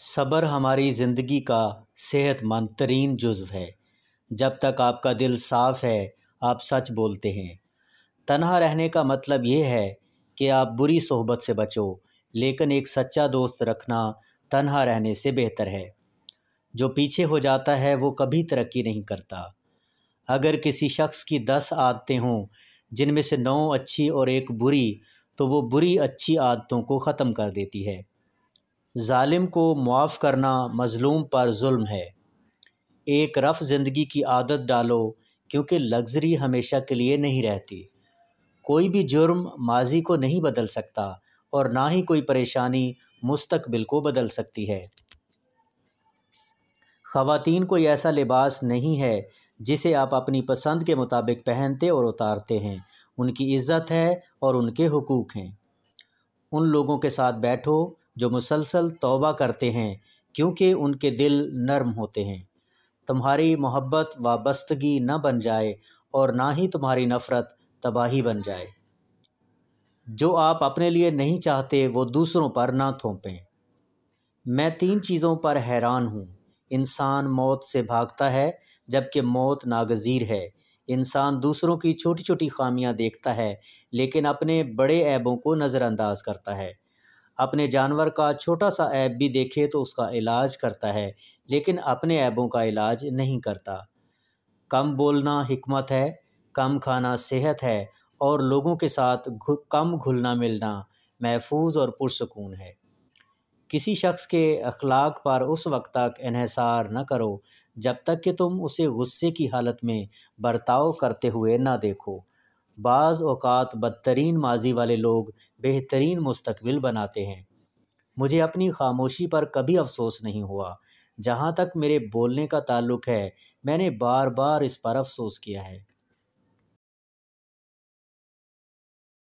सब्र हमारी ज़िंदगी का सेहतमंद तरीन जुज्व है जब तक आपका दिल साफ़ है आप सच बोलते हैं तनहा रहने का मतलब यह है कि आप बुरी सोहबत से बचो लेकिन एक सच्चा दोस्त रखना तनहा रहने से बेहतर है जो पीछे हो जाता है वो कभी तरक्की नहीं करता अगर किसी शख्स की दस आदतें हों जिनमें से नौ अच्छी और एक बुरी तो वो बुरी अच्छी आदतों को ख़त्म कर देती है ालिम को मुआफ़ करना मज़लूम पर जुल्म है एक रफ़ ज़िंदगी की आदत डालो क्योंकि लग्जरी हमेशा के लिए नहीं रहती कोई भी जुर्म माजी को नहीं बदल सकता और ना ही कोई परेशानी मुस्तबिल को बदल सकती है ख़वान कोई ऐसा लिबास नहीं है जिसे आप अपनी पसंद के मुताबिक पहनते और उतारते हैं उनकी इज़्ज़त है और उनके हकूक़ हैं उन लोगों के साथ बैठो जो मुसलसल तौबा करते हैं क्योंकि उनके दिल नरम होते हैं तुम्हारी मोहब्बत वाबस्तगी न बन जाए और ना ही तुम्हारी नफ़रत तबाही बन जाए जो आप अपने लिए नहीं चाहते वो दूसरों पर ना थोपें मैं तीन चीज़ों पर हैरान हूँ इंसान मौत से भागता है जबकि मौत नागज़ीर है इंसान दूसरों की छोटी छोटी खामियां देखता है लेकिन अपने बड़े ऐबों को नज़रअंदाज करता है अपने जानवर का छोटा सा ऐब भी देखे तो उसका इलाज करता है लेकिन अपने ऐबों का इलाज नहीं करता कम बोलना हिकमत है कम खाना सेहत है और लोगों के साथ घु, कम घुलना मिलना महफूज और पुरसकून है किसी शख्स के अखलाक पर उस वक्त तक इहसार न करो जब तक कि तुम उसे गुस्से की हालत में बर्ताव करते हुए ना देखो बाज़ अवत बदतरीन माजी वाले लोग बेहतरीन मुस्तबिल बनाते हैं मुझे अपनी खामोशी पर कभी अफसोस नहीं हुआ जहाँ तक मेरे बोलने का ताल्लुक़ है मैंने बार बार इस पर अफसोस किया है